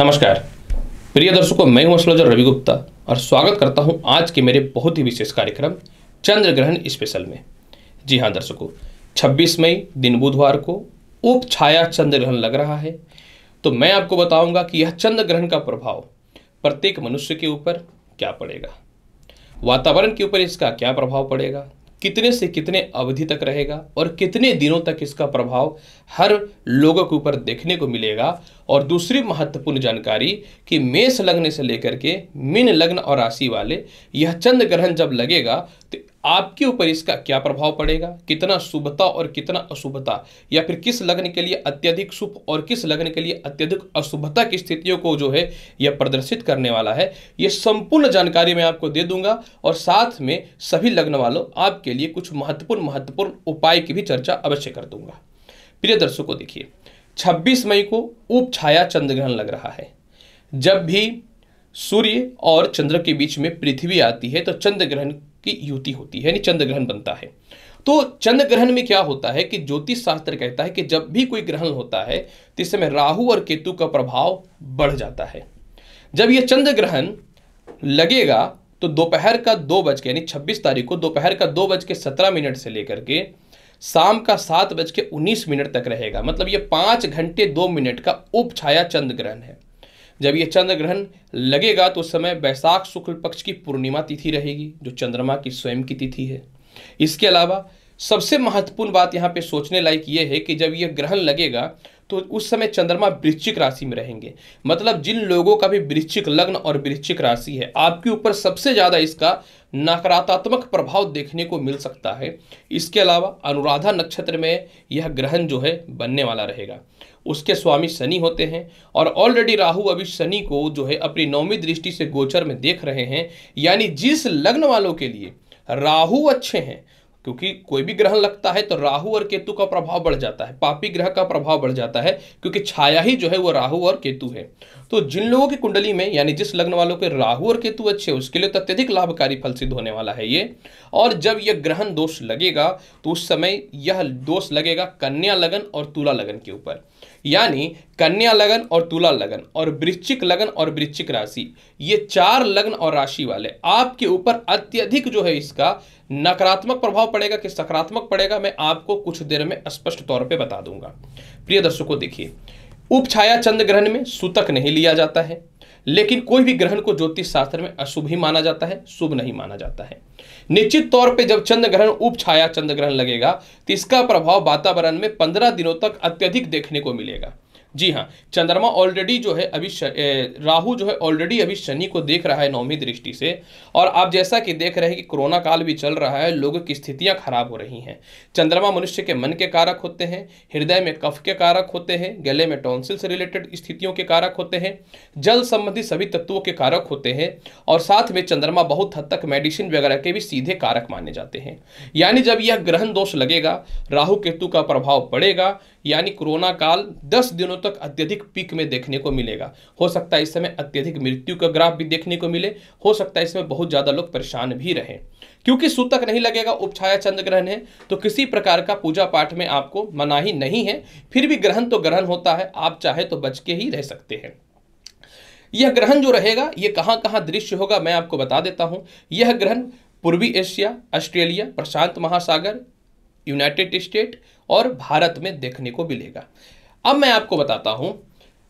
नमस्कार प्रिय दर्शकों मैं हूं एस्ट्रोलॉजर रवि गुप्ता और स्वागत करता हूं आज के मेरे बहुत ही विशेष कार्यक्रम चंद्र ग्रहण स्पेशल में जी हां दर्शकों 26 मई दिन बुधवार को उप छाया चंद्र ग्रहण लग रहा है तो मैं आपको बताऊंगा कि यह चंद्र ग्रहण का प्रभाव प्रत्येक मनुष्य के ऊपर क्या पड़ेगा वातावरण के ऊपर इसका क्या प्रभाव पड़ेगा कितने से कितने अवधि तक रहेगा और कितने दिनों तक इसका प्रभाव हर लोगों के ऊपर देखने को मिलेगा और दूसरी महत्वपूर्ण जानकारी कि मेष लग्न से लेकर के मीन लग्न और राशि वाले यह चंद्र ग्रहण जब लगेगा तो आपके ऊपर इसका क्या प्रभाव पड़ेगा कितना शुभता और कितना अशुभता या फिर किस लग्न के लिए अत्यधिक शुभ और किस लग्न के लिए अत्यधिक अशुभता की स्थितियों को जो है यह प्रदर्शित करने वाला है यह संपूर्ण जानकारी मैं आपको दे दूंगा और साथ में सभी लग्न वालों आपके लिए कुछ महत्वपूर्ण महत्वपूर्ण उपाय की भी चर्चा अवश्य कर दूंगा प्रिय दर्शकों देखिए छब्बीस मई को उप छाया चंद्रग्रहण लग रहा है जब भी सूर्य और चंद्र के बीच में पृथ्वी आती है तो चंद्र ग्रहण की युति होती है यानी चंद्र ग्रहण बनता है तो चंद्र ग्रहण में क्या होता है कि ज्योतिष शास्त्र कहता है कि जब भी कोई ग्रहण होता है तो इस समय राहु और केतु का प्रभाव बढ़ जाता है जब यह चंद्र ग्रहण लगेगा तो दोपहर का दो बज के यानी छब्बीस तारीख को दोपहर का दो बज के सत्रह मिनट से लेकर के शाम का सात बज के उन्नीस मिनट तक रहेगा मतलब ये पांच घंटे दो मिनट का उप छाया चंद्र ग्रहण है जब ये चंद्र ग्रहण लगेगा तो उस समय बैसाख शुक्ल पक्ष की पूर्णिमा तिथि रहेगी जो चंद्रमा की स्वयं की तिथि है इसके अलावा सबसे महत्वपूर्ण बात यहाँ पे सोचने लायक ये है कि जब यह ग्रहण लगेगा तो उस समय चंद्रमा वृश्चिक राशि में रहेंगे मतलब जिन लोगों का भी वृश्चिक लग्न और वृश्चिक राशि है आपके ऊपर सबसे ज़्यादा इसका नकारात्मक प्रभाव देखने को मिल सकता है इसके अलावा अनुराधा नक्षत्र में यह ग्रहण जो है बनने वाला रहेगा उसके स्वामी शनि होते हैं और ऑलरेडी राहु अभी शनि को जो है अपनी नौमी दृष्टि से गोचर में देख रहे हैं यानी जिस लग्न वालों के लिए राहु अच्छे हैं क्योंकि कोई भी ग्रहण लगता है तो राहु और केतु का प्रभाव बढ़ जाता है पापी ग्रह का प्रभाव बढ़ जाता है क्योंकि छाया ही जो है वो राहु और केतु है तो जिन लोगों की कुंडली में यानी जिस लग्न वालों के राहु और केतु अच्छे उसके लिए तो अत्यधिक लाभकारी फल सिद्ध होने वाला है ये और जब यह ग्रहण दोष लगेगा तो उस समय यह दोष लगेगा कन्या लगन और तुला लगन के ऊपर यानी कन्या लगन और तुला लगन और वृश्चिक लगन और वृश्चिक राशि ये चार लग्न और राशि वाले आपके ऊपर अत्यधिक जो है इसका नकारात्मक प्रभाव पड़ेगा कि सकारात्मक पड़ेगा मैं आपको कुछ देर में स्पष्ट तौर पर बता दूंगा प्रिय दर्शकों देखिए उप छाया चंद्र ग्रहण में सूतक नहीं लिया जाता है लेकिन कोई भी ग्रहण को ज्योतिष शास्त्र में अशुभ ही माना जाता है शुभ नहीं माना जाता है निश्चित तौर पे जब चंद्र ग्रहण उप छाया चंद्र ग्रहण लगेगा तो इसका प्रभाव वातावरण में पंद्रह दिनों तक अत्यधिक देखने को मिलेगा जी हाँ चंद्रमा ऑलरेडी जो है अभी राहु जो है ऑलरेडी अभी शनि को देख रहा है नौमी दृष्टि से और आप जैसा कि देख रहे हैं कि कोरोना काल भी चल रहा है लोगों की स्थितियां खराब हो रही हैं चंद्रमा मनुष्य के मन के कारक होते हैं हृदय में कफ के कारक होते हैं गले में टॉन्सिल से रिलेटेड स्थितियों के कारक होते हैं जल संबंधी सभी तत्वों के कारक होते हैं और साथ में चंद्रमा बहुत हद तक मेडिसिन वगैरह के भी सीधे कारक माने जाते हैं यानी जब यह ग्रहण दोष लगेगा राहु केतु का प्रभाव पड़ेगा यानी कोरोना काल दस दिनों दिनों तक अत्यधिक पीक में देखने को मिलेगा हो सकता है इस समय अत्यधिक मृत्यु का ग्राफ भी देखने को मिले हो सकता है इसमें बहुत ज़्यादा लोग परेशान भी रहे क्योंकि सूतक नहीं लगेगा उपछाया चंद्र ग्रहण है तो किसी प्रकार का पूजा पाठ में आपको मनाही नहीं है फिर भी ग्रहण तो ग्रहण होता है आप चाहे तो बच के ही रह सकते हैं यह ग्रहण जो रहेगा यह कहां कहां दृश्य होगा मैं आपको बता देता हूं यह ग्रहण पूर्वी एशिया ऑस्ट्रेलिया प्रशांत महासागर यूनाइटेड स्टेट और भारत में देखने को मिलेगा अब मैं आपको बताता हूं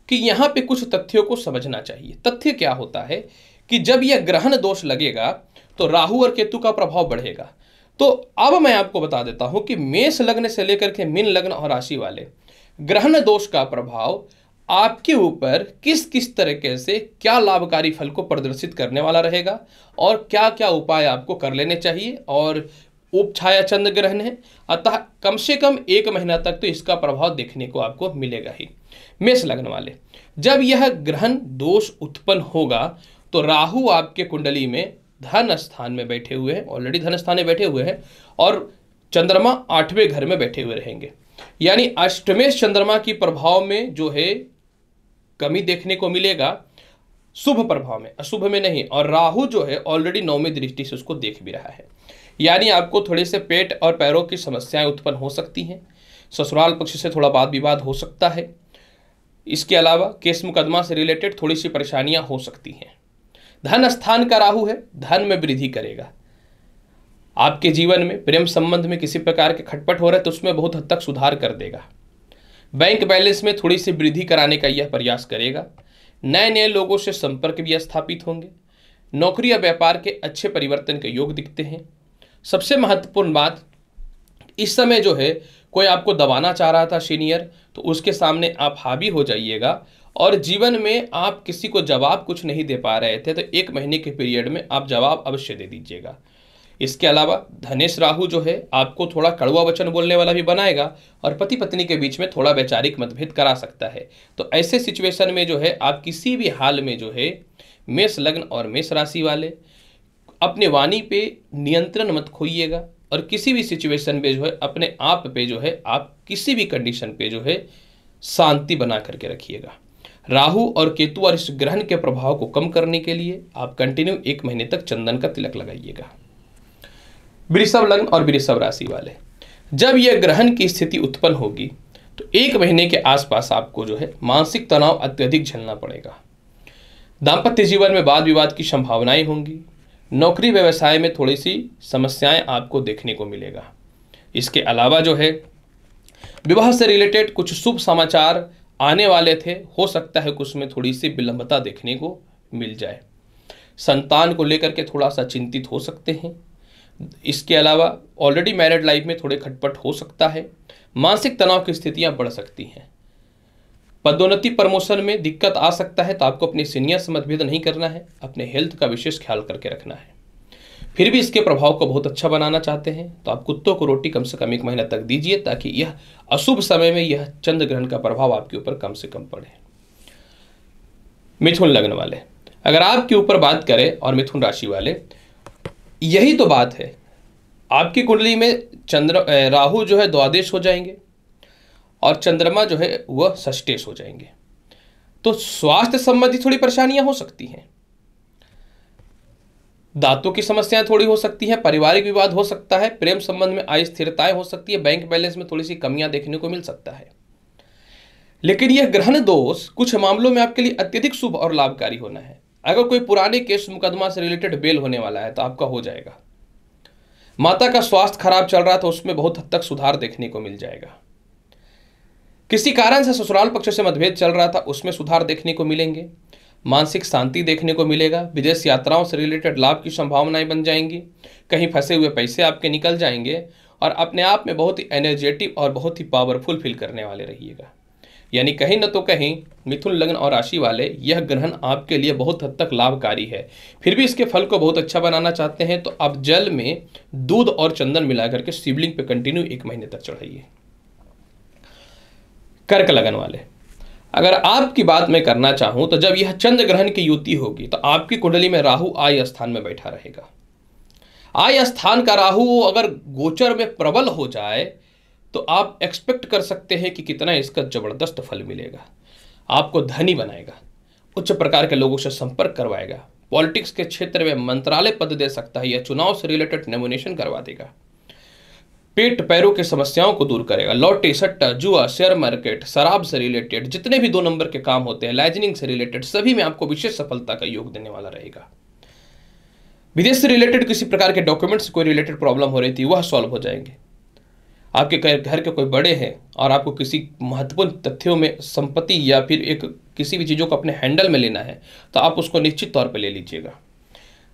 कि यहां पे कुछ तथ्यों को समझना चाहिए तथ्य क्या होता है कि जब यह ग्रहण दोष लगेगा तो राहु और केतु का प्रभाव बढ़ेगा तो अब मैं आपको बता देता हूं कि मेष लग्न से लेकर के मीन लग्न और राशि वाले ग्रहण दोष का प्रभाव आपके ऊपर किस किस तरीके से क्या लाभकारी फल को प्रदर्शित करने वाला रहेगा और क्या क्या उपाय आपको कर लेने चाहिए और उप छाया चंद्र ग्रहण है अतः कम से कम एक महीना तक तो इसका प्रभाव देखने को आपको मिलेगा ही मेष लग्न वाले जब यह ग्रहण दोष उत्पन्न होगा तो राहु आपके कुंडली में धन स्थान में बैठे हुए हैं ऑलरेडी धन स्थान में बैठे हुए हैं और चंद्रमा आठवें घर में बैठे हुए रहेंगे यानी अष्टमेश चंद्रमा की प्रभाव में जो है कमी देखने को मिलेगा शुभ प्रभाव में अशुभ में नहीं और राहु जो है ऑलरेडी नौवीं दृष्टि से उसको देख भी रहा है यानी आपको थोड़े से पेट और पैरों की समस्याएं उत्पन्न हो सकती हैं ससुराल पक्ष से थोड़ा वाद विवाद हो सकता है इसके अलावा केस मुकदमा से रिलेटेड थोड़ी सी परेशानियां हो सकती हैं धन स्थान का राहु है धन में वृद्धि करेगा आपके जीवन में प्रेम संबंध में किसी प्रकार के खटपट हो रहे तो उसमें बहुत हद तक सुधार कर देगा बैंक बैलेंस में थोड़ी सी वृद्धि कराने का यह प्रयास करेगा नए नए लोगों से संपर्क भी स्थापित होंगे नौकरी या व्यापार के अच्छे परिवर्तन के योग दिखते हैं सबसे महत्वपूर्ण बात इस समय जो है कोई आपको दबाना चाह रहा था सीनियर तो उसके सामने आप हावी हो जाइएगा और जीवन में आप किसी को जवाब कुछ नहीं दे पा रहे थे तो एक महीने के पीरियड में आप जवाब अवश्य दे दीजिएगा इसके अलावा धनेश राहु जो है आपको थोड़ा कड़वा वचन बोलने वाला भी बनाएगा और पति पत्नी के बीच में थोड़ा वैचारिक मतभेद करा सकता है तो ऐसे सिचुएशन में जो है आप किसी भी हाल में जो है मेष लग्न और मेष राशि वाले अपने वाणी पे नियंत्रण मत खोइएगा और किसी भी सिचुएशन पे जो है अपने आप पे जो है आप किसी भी कंडीशन पे जो है शांति बना करके रखिएगा राहु और केतु और इस ग्रहण के प्रभाव को कम करने के लिए आप कंटिन्यू एक महीने तक चंदन का तिलक लगाइएगा वृषभ लग्न और वृषभ राशि वाले जब यह ग्रहण की स्थिति उत्पन्न होगी तो एक महीने के आसपास आपको जो है मानसिक तनाव अत्यधिक झेलना पड़ेगा दाम्पत्य जीवन में वाद विवाद की संभावनाएं होंगी नौकरी व्यवसाय में थोड़ी सी समस्याएं आपको देखने को मिलेगा इसके अलावा जो है विवाह से रिलेटेड कुछ शुभ समाचार आने वाले थे हो सकता है कुछ में थोड़ी सी विलंबता देखने को मिल जाए संतान को लेकर के थोड़ा सा चिंतित हो सकते हैं इसके अलावा ऑलरेडी मैरिड लाइफ में थोड़े खटपट हो सकता है मानसिक तनाव की स्थितियां बढ़ सकती हैं पदोन्नति प्रमोशन में दिक्कत आ सकता है तो आपको अपने सीनियर से मतभेद नहीं करना है अपने हेल्थ का विशेष ख्याल करके रखना है फिर भी इसके प्रभाव को बहुत अच्छा बनाना चाहते हैं तो आप कुत्तों को रोटी कम से कम एक महीना तक दीजिए ताकि यह अशुभ समय में यह चंद्र ग्रहण का प्रभाव आपके ऊपर कम से कम पड़े मिथुन लग्न वाले अगर आपके ऊपर बात करें और मिथुन राशि वाले यही तो बात है आपकी कुंडली में चंद्र राहु जो है द्वादेश हो जाएंगे और चंद्रमा जो है वह सस्टेस हो जाएंगे तो स्वास्थ्य संबंधी थोड़ी परेशानियां हो सकती हैं दांतों की समस्याएं थोड़ी हो सकती हैं पारिवारिक विवाद हो सकता है प्रेम संबंध में अस्थिरताएं हो सकती है बैंक बैलेंस में थोड़ी सी कमियां देखने को मिल सकता है लेकिन यह ग्रहण दोष कुछ मामलों में आपके लिए अत्यधिक शुभ और लाभकारी होना है अगर कोई पुराने केस मुकदमा से रिलेटेड बेल होने वाला है तो आपका हो जाएगा माता का स्वास्थ्य खराब चल रहा था उसमें बहुत हद तक सुधार देखने को मिल जाएगा किसी कारण से ससुराल पक्ष से मतभेद चल रहा था उसमें सुधार देखने को मिलेंगे मानसिक शांति देखने को मिलेगा विदेश यात्राओं से रिलेटेड लाभ की संभावनाएं बन जाएंगी कहीं फंसे हुए पैसे आपके निकल जाएंगे और अपने आप में बहुत ही एनर्जेटिक और बहुत ही पावरफुल फील करने वाले रहिएगा यानी कहीं न तो कहीं मिथुन लग्न और राशि वाले यह ग्रहण आपके लिए बहुत हद तक लाभकारी है फिर भी इसके फल को बहुत अच्छा बनाना चाहते हैं तो आप जल में दूध और चंदन मिलाकर के शिवलिंग पे कंटिन्यू एक महीने तक चढ़ाइए कर्क लगन वाले अगर आपकी बात मैं करना चाहूं तो जब यह चंद्र ग्रहण की युति होगी तो आपकी कुंडली में राहु आय स्थान में बैठा रहेगा आय स्थान का राहु अगर गोचर में प्रबल हो जाए तो आप एक्सपेक्ट कर सकते हैं कि कितना इसका जबरदस्त फल मिलेगा आपको धनी बनाएगा उच्च प्रकार के लोगों से संपर्क करवाएगा पॉलिटिक्स के क्षेत्र में मंत्रालय पद दे सकता है या चुनाव से रिलेटेड नेमिनेशन करवा देगा पेट पैरों की समस्याओं को दूर करेगा लॉटरी सट्टा जुआ शेयर मार्केट शराब से रिलेटेड जितने भी दो नंबर के काम होते हैं लाइजनिंग से रिलेटेड सभी में आपको विशेष सफलता का योग देने वाला रहेगा विदेश से रिलेटेड किसी प्रकार के डॉक्यूमेंट से कोई रिलेटेड प्रॉब्लम हो रही थी वह सॉल्व हो जाएंगे आपके घर के कोई बड़े हैं और आपको किसी महत्वपूर्ण तथ्यों में संपत्ति या फिर एक किसी भी चीज़ों को अपने हैंडल में लेना है तो आप उसको निश्चित तौर पर ले लीजिएगा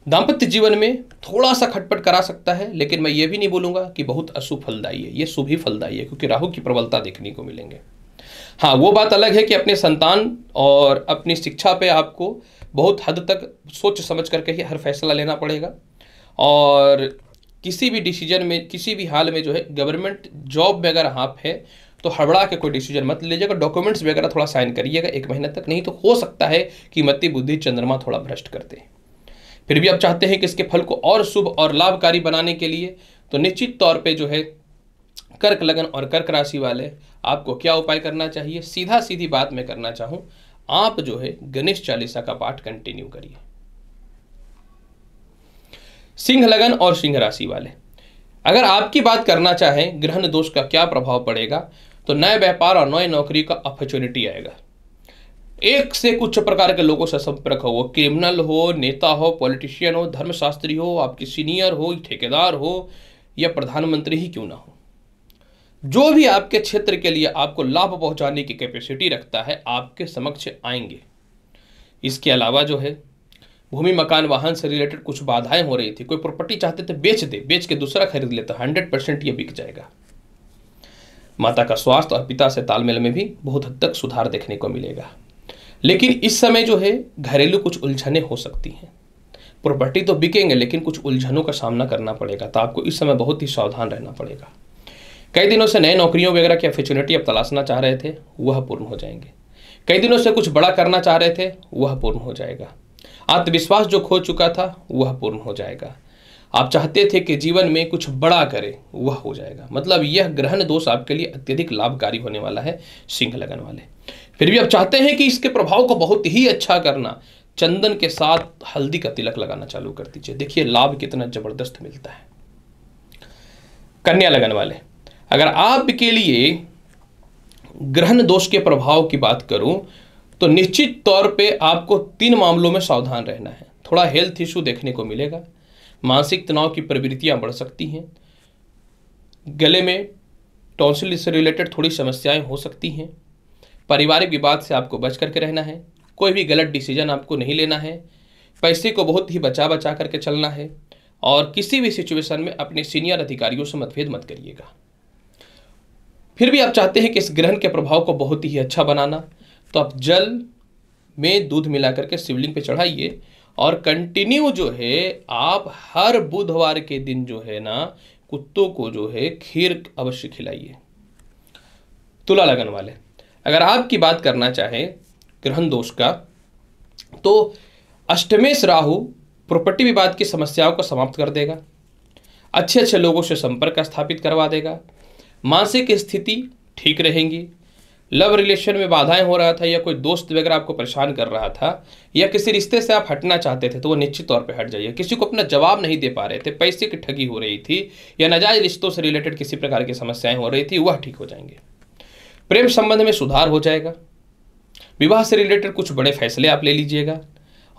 दाम्पत्य जीवन में थोड़ा सा खटपट करा सकता है लेकिन मैं ये भी नहीं बोलूंगा कि बहुत अशुभ फलदायी है ये शुभ ही फलदायी है क्योंकि राहु की प्रबलता देखने को मिलेंगे हाँ वो बात अलग है कि अपने संतान और अपनी शिक्षा पे आपको बहुत हद तक सोच समझ करके ही हर फैसला लेना पड़ेगा और किसी भी डिसीजन में किसी भी हाल में जो है गवर्नमेंट जॉब में अगर आप है तो हड़बड़ा के कोई डिसीजन मत लीजिएगा डॉक्यूमेंट्स वगैरह थोड़ा साइन करिएगा एक महीने तक नहीं तो हो सकता है कि मती बुद्धि चंद्रमा थोड़ा भ्रष्ट करते हैं फिर भी आप चाहते हैं कि इसके फल को और शुभ और लाभकारी बनाने के लिए तो निश्चित तौर पे जो है कर्क लगन और कर्क राशि वाले आपको क्या उपाय करना चाहिए सीधा सीधी बात मैं करना चाहूँ आप जो है गणेश चालीसा का पाठ कंटिन्यू करिए सिंह लगन और सिंह राशि वाले अगर आपकी बात करना चाहें ग्रहण दोष का क्या प्रभाव पड़ेगा तो नए व्यापार और नए नौकरी का अपॉर्चुनिटी आएगा एक से कुछ प्रकार के लोगों से संपर्क हो वो क्रिमिनल हो नेता हो पॉलिटिशियन हो धर्मशास्त्री हो आपकी सीनियर हो ठेकेदार हो या प्रधानमंत्री ही क्यों ना हो जो भी आपके क्षेत्र के लिए आपको लाभ पहुंचाने की कैपेसिटी रखता है आपके समक्ष आएंगे इसके अलावा जो है भूमि मकान वाहन से रिलेटेड कुछ बाधाएं हो रही थी कोई प्रॉपर्टी चाहते थे बेच दे बेच के दूसरा खरीद लेता हंड्रेड परसेंट ये बिक जाएगा माता का स्वास्थ्य और पिता से तालमेल में भी बहुत हद तक सुधार देखने को मिलेगा लेकिन इस समय जो है घरेलू कुछ उलझने हो सकती हैं प्रॉपर्टी तो बिकेंगे लेकिन कुछ उलझनों का सामना करना पड़ेगा तो आपको इस समय बहुत ही सावधान रहना पड़ेगा कई दिनों से नए नौकरियों वगैरह की अपॉर्चुनिटी आप तलाशना चाह रहे थे वह पूर्ण हो जाएंगे कई दिनों से कुछ बड़ा करना चाह रहे थे वह पूर्ण हो जाएगा आत्मविश्वास जो खो चुका था वह पूर्ण हो जाएगा आप चाहते थे कि जीवन में कुछ बड़ा करें वह हो जाएगा मतलब यह ग्रहण दोष आपके लिए अत्यधिक लाभकारी होने वाला है सिंह लगन वाले फिर भी आप चाहते हैं कि इसके प्रभाव को बहुत ही अच्छा करना चंदन के साथ हल्दी का तिलक लगाना चालू कर दीजिए देखिए लाभ कितना जबरदस्त मिलता है कन्या लगन वाले अगर आपके लिए ग्रहण दोष के प्रभाव की बात करूं तो निश्चित तौर पे आपको तीन मामलों में सावधान रहना है थोड़ा हेल्थ इशू देखने को मिलेगा मानसिक तनाव की प्रवृत्तियां बढ़ सकती हैं गले में टॉन्सिल से रिलेटेड थोड़ी समस्याएं हो सकती हैं पारिवारिक विवाद से आपको बच करके रहना है कोई भी गलत डिसीजन आपको नहीं लेना है पैसे को बहुत ही बचा बचा करके चलना है और किसी भी सिचुएशन में अपने सीनियर अधिकारियों से मतभेद मत करिएगा फिर भी आप चाहते हैं कि इस ग्रहण के प्रभाव को बहुत ही अच्छा बनाना तो आप जल में दूध मिला करके शिवलिंग पे चढ़ाइए और कंटिन्यू जो है आप हर बुधवार के दिन जो है ना कुत्तों को जो है खीर अवश्य खिलाइए तुला लगन वाले अगर आपकी बात करना चाहे ग्रहण दोष का तो अष्टमेश राहु प्रॉपर्टी विवाद की समस्याओं को समाप्त कर देगा अच्छे अच्छे लोगों से संपर्क स्थापित करवा देगा मानसिक स्थिति ठीक रहेंगी लव रिलेशन में बाधाएं हो रहा था या कोई दोस्त वगैरह आपको परेशान कर रहा था या किसी रिश्ते से आप हटना चाहते थे तो वो निश्चित तौर पे हट जाइए किसी को अपना जवाब नहीं दे पा रहे थे पैसे की ठगी हो रही थी या नजायज रिश्तों से रिलेटेड किसी प्रकार की समस्याएं हो रही थी वह ठीक हो जाएंगे प्रेम संबंध में सुधार हो जाएगा विवाह से रिलेटेड कुछ बड़े फैसले आप ले लीजिएगा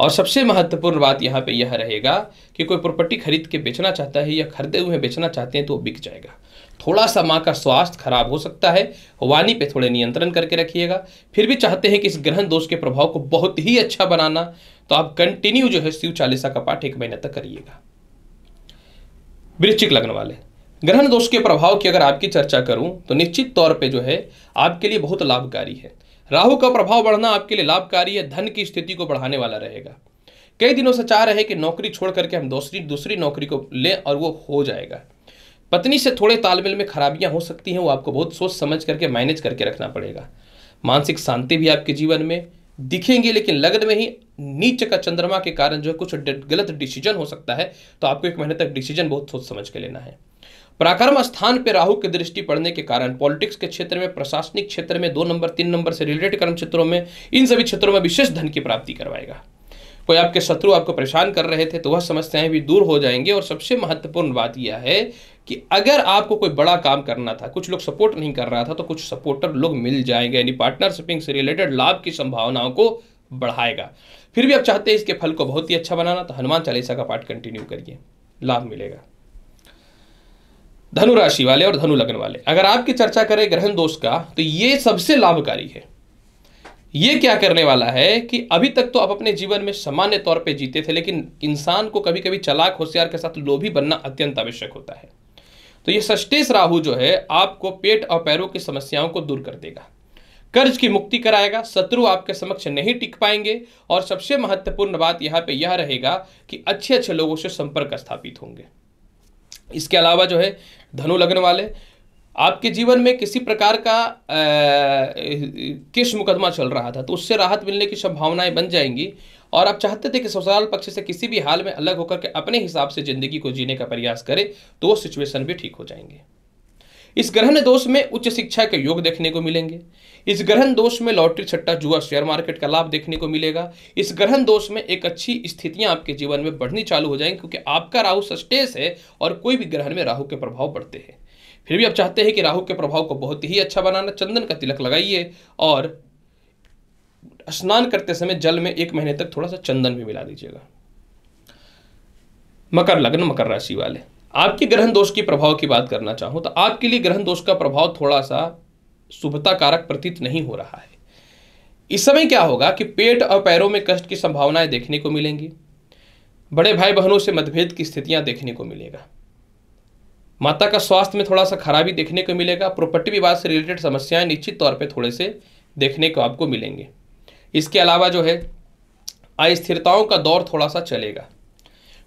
और सबसे महत्वपूर्ण बात यहाँ पे यह रहेगा कि कोई प्रॉपर्टी खरीद के बेचना चाहता है या खरीदे हुए बेचना चाहते हैं तो बिक जाएगा थोड़ा सा माँ का स्वास्थ्य खराब हो सकता है वाणी पे थोड़े नियंत्रण करके रखिएगा फिर भी चाहते हैं कि इस ग्रहण दोष के प्रभाव को बहुत ही अच्छा बनाना तो आप कंटिन्यू जो है शिव चालीसा का पाठ एक महीने तक करिएगा वृश्चिक लग्न वाले ग्रहण दोष के प्रभाव की अगर आपकी चर्चा करूं तो निश्चित तौर पे जो है आपके लिए बहुत लाभकारी है राहु का प्रभाव बढ़ना आपके लिए लाभकारी है धन की स्थिति को बढ़ाने वाला रहेगा कई दिनों से चाह रहे कि नौकरी छोड़ करके हम दूसरी दूसरी नौकरी को लें और वो हो जाएगा पत्नी से थोड़े तालमेल में खराबियां हो सकती हैं वो आपको बहुत सोच समझ करके मैनेज करके रखना पड़ेगा मानसिक शांति भी आपके जीवन में दिखेंगे लेकिन लग्न में ही नीच का चंद्रमा के कारण जो है कुछ गलत डिसीजन हो सकता है तो आपको एक महीने तक डिसीजन बहुत सोच समझ के लेना है पराक्रम स्थान पर राहु की दृष्टि पड़ने के कारण पॉलिटिक्स के क्षेत्र में प्रशासनिक क्षेत्र में दो नंबर तीन नंबर से रिलेटेड कर्म क्षेत्रों में इन सभी क्षेत्रों में विशेष धन की प्राप्ति करवाएगा कोई आपके शत्रु आपको परेशान कर रहे थे तो वह समस्याएं भी दूर हो जाएंगी और सबसे महत्वपूर्ण बात यह है कि अगर आपको कोई बड़ा काम करना था कुछ लोग सपोर्ट नहीं कर रहा था तो कुछ सपोर्टर लोग मिल जाएंगे यानी पार्टनरशिपिंग से रिलेटेड लाभ की संभावनाओं को बढ़ाएगा फिर भी आप चाहते हैं इसके फल को बहुत ही अच्छा बनाना तो हनुमान चालीसा का पाठ कंटिन्यू करिए लाभ मिलेगा धनु राशि वाले और धनु लग्न वाले अगर आपकी चर्चा करें ग्रहण दोष का तो ये सबसे लाभकारी है ये क्या करने वाला है कि अभी तक तो आप अपने जीवन में सामान्य तौर पे जीते थे लेकिन इंसान को कभी कभी चलाक होशियार के साथ लोभी बनना अत्यंत आवश्यक होता है तो ये सष्टेश राहु जो है आपको पेट और पैरों की समस्याओं को दूर कर देगा कर्ज की मुक्ति कराएगा शत्रु आपके समक्ष नहीं टिक पाएंगे और सबसे महत्वपूर्ण बात यहाँ पे यह रहेगा कि अच्छे अच्छे लोगों से संपर्क स्थापित होंगे इसके अलावा जो है धनु लग्न वाले आपके जीवन में किसी प्रकार का किस मुकदमा चल रहा था तो उससे राहत मिलने की संभावनाएं बन जाएंगी और आप चाहते थे कि ससुराल पक्ष से किसी भी हाल में अलग होकर के अपने हिसाब से ज़िंदगी को जीने का प्रयास करें तो वो सिचुएशन भी ठीक हो जाएंगे इस ग्रहण दोष में उच्च शिक्षा के योग देखने को मिलेंगे इस ग्रहण दोष में लॉटरी छट्टा जुआ शेयर मार्केट का लाभ देखने को मिलेगा इस ग्रहण दोष में एक अच्छी स्थितियां आपके जीवन में बढ़नी चालू हो जाएंगी क्योंकि आपका राहु सस्टेस है और कोई भी ग्रहण में राहु के प्रभाव बढ़ते हैं फिर भी आप चाहते हैं कि राहु के प्रभाव को बहुत ही अच्छा बनाना चंदन का तिलक लगाइए और स्नान करते समय जल में एक महीने तक थोड़ा सा चंदन भी मिला दीजिएगा मकर लग्न मकर राशि वाले आपके ग्रहण दोष के प्रभाव की बात करना चाहूं तो आपके लिए ग्रहण दोष का प्रभाव थोड़ा सा शुभता कारक प्रतीत नहीं हो रहा है इस समय क्या होगा कि पेट और पैरों में कष्ट की संभावनाएं देखने को मिलेंगी बड़े भाई बहनों से मतभेद की स्थितियां देखने को मिलेगा माता का स्वास्थ्य में थोड़ा सा खराबी देखने को मिलेगा प्रॉपर्टी विवाद से रिलेटेड समस्याएं निश्चित तौर पर थोड़े से देखने को आपको मिलेंगे इसके अलावा जो है अस्थिरताओं का दौर थोड़ा सा चलेगा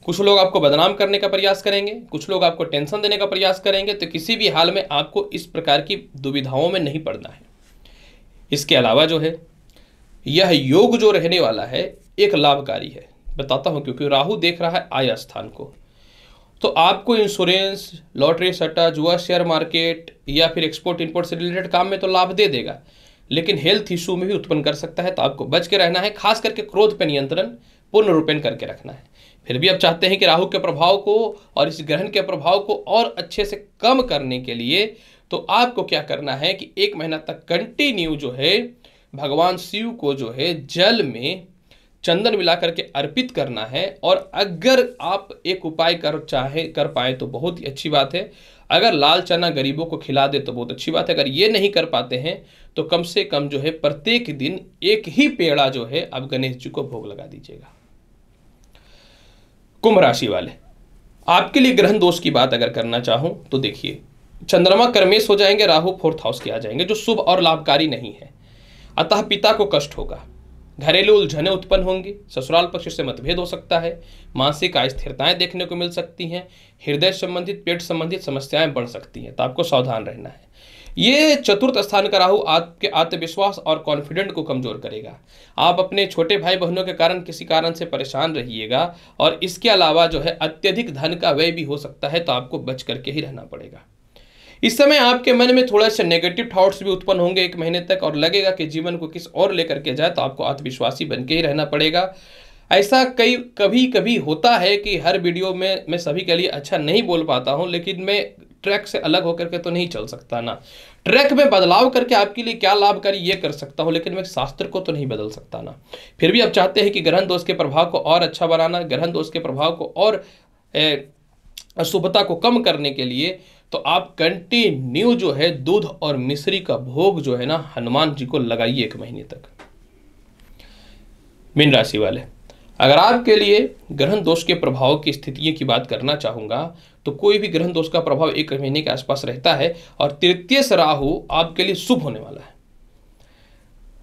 कुछ लोग आपको बदनाम करने का प्रयास करेंगे कुछ लोग आपको टेंशन देने का प्रयास करेंगे तो किसी भी हाल में आपको इस प्रकार की दुविधाओं में नहीं पड़ना है इसके अलावा जो है यह योग जो रहने वाला है एक लाभकारी है बताता हूं क्योंकि राहु देख रहा है आय स्थान को तो आपको इंश्योरेंस लॉटरी सट्टा जुआ शेयर मार्केट या फिर एक्सपोर्ट इंपोर्ट से रिलेटेड काम में तो लाभ दे देगा लेकिन हेल्थ इशू में भी उत्पन्न कर सकता है तो आपको बच के रहना है खास करके क्रोध पर नियंत्रण पूर्ण रूपेण करके रखना है फिर भी आप चाहते हैं कि राहु के प्रभाव को और इस ग्रहण के प्रभाव को और अच्छे से कम करने के लिए तो आपको क्या करना है कि एक महीना तक कंटिन्यू जो है भगवान शिव को जो है जल में चंदन मिला करके अर्पित करना है और अगर आप एक उपाय कर चाहे कर पाए तो बहुत ही अच्छी बात है अगर लाल चना गरीबों को खिला दे तो बहुत अच्छी बात है अगर ये नहीं कर पाते हैं तो कम से कम जो है प्रत्येक दिन एक ही पेड़ा जो है आप गणेश जी को भोग लगा दीजिएगा कुंभ राशि वाले आपके लिए ग्रहण दोष की बात अगर करना चाहूं तो देखिए चंद्रमा कर्मेश हो जाएंगे राहु फोर्थ हाउस के आ जाएंगे जो शुभ और लाभकारी नहीं है अतः पिता को कष्ट होगा घरेलू उलझने उत्पन्न होंगी ससुराल पक्ष से मतभेद हो सकता है मानसिक अस्थिरताएं देखने को मिल सकती हैं हृदय संबंधित पेट संबंधित समस्याएं बढ़ सकती हैं तो आपको सावधान रहना है ये चतुर्थ स्थान का राहु आपके आत्मविश्वास और कॉन्फिडेंट को कमजोर करेगा आप अपने छोटे भाई बहनों के कारण किसी कारण से परेशान रहिएगा और इसके अलावा जो है अत्यधिक धन का व्यय भी हो सकता है तो आपको बच करके ही रहना पड़ेगा इस समय आपके मन में थोड़ा सा नेगेटिव थॉट्स भी उत्पन्न होंगे एक महीने तक और लगेगा कि जीवन को किस और लेकर के जाए तो आपको आत्मविश्वासी बन के ही रहना पड़ेगा ऐसा कई कभी कभी होता है कि हर वीडियो में मैं सभी के लिए अच्छा नहीं बोल पाता हूँ लेकिन मैं ट्रैक से अलग होकर के तो नहीं चल सकता ना ट्रैक में बदलाव करके आपके लिए क्या लाभकारी ये कर सकता हूँ लेकिन मैं शास्त्र को तो नहीं बदल सकता ना फिर भी आप चाहते हैं कि ग्रहण दोष के प्रभाव को और अच्छा बनाना ग्रहण दोष के प्रभाव को और अशुभता को कम करने के लिए तो आप कंटिन्यू जो है दूध और मिश्री का भोग जो है ना हनुमान जी को लगाइए एक महीने तक मीन राशि वाले अगर आपके लिए ग्रहण दोष के प्रभाव की स्थितियों की बात करना चाहूंगा तो कोई भी ग्रहण दोष का प्रभाव एक महीने के आसपास रहता है और तृतीय राहु आपके लिए शुभ होने वाला है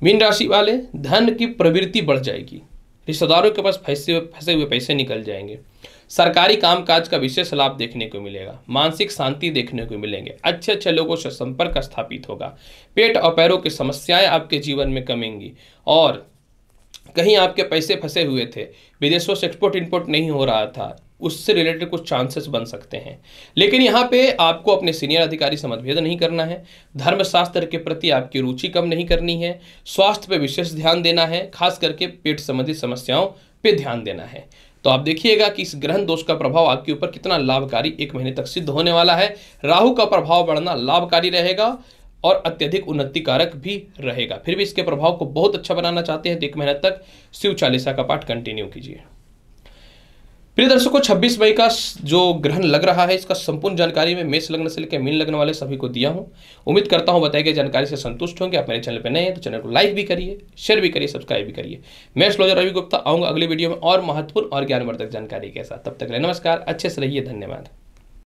मीन राशि वाले धन की प्रवृत्ति बढ़ जाएगी रिश्तेदारों के पास फैसे फंसे हुए पैसे निकल जाएंगे सरकारी कामकाज का विशेष लाभ देखने को मिलेगा मानसिक शांति देखने को मिलेंगे अच्छे अच्छे लोगों से संपर्क स्थापित होगा पेट और पैरों की समस्याएं आपके जीवन में कमेंगी और कहीं आपके पैसे फंसे हुए थे विदेशों से एक्सपोर्ट इंपोर्ट नहीं हो रहा था उससे रिलेटेड कुछ चांसेस बन सकते हैं लेकिन यहाँ पे आपको अपने सीनियर अधिकारी से मतभेद नहीं करना है धर्मशास्त्र के प्रति आपकी रुचि कम नहीं करनी है स्वास्थ्य पे विशेष ध्यान देना है खास करके पेट संबंधित समस्याओं पे ध्यान देना है तो आप देखिएगा कि इस ग्रहण दोष का प्रभाव आपके ऊपर कितना लाभकारी एक महीने तक सिद्ध होने वाला है राहु का प्रभाव बढ़ना लाभकारी रहेगा और अत्यधिक उन्नति कारक भी रहेगा फिर भी इसके प्रभाव को बहुत अच्छा बनाना चाहते हैं तो एक महीने तक शिव चालीसा का पाठ कंटिन्यू कीजिए प्रिय दर्शकों 26 मई का जो ग्रहण लग रहा है इसका संपूर्ण जानकारी मैं मेष लग्न से लेकर मीन लग्न वाले सभी को दिया हूं उम्मीद करता हूं बताई गई जानकारी से संतुष्ट होंगे आप मेरे चैनल पर नए हैं तो चैनल को लाइक भी करिए शेयर भी करिए सब्सक्राइब भी करिए मैं स्लोजर रवि गुप्ता आऊंगा अगली वीडियो में और महत्वपूर्ण और ज्ञानवर्धक जानकारी के साथ तब तक नमस्कार अच्छे से रहिए धन्यवाद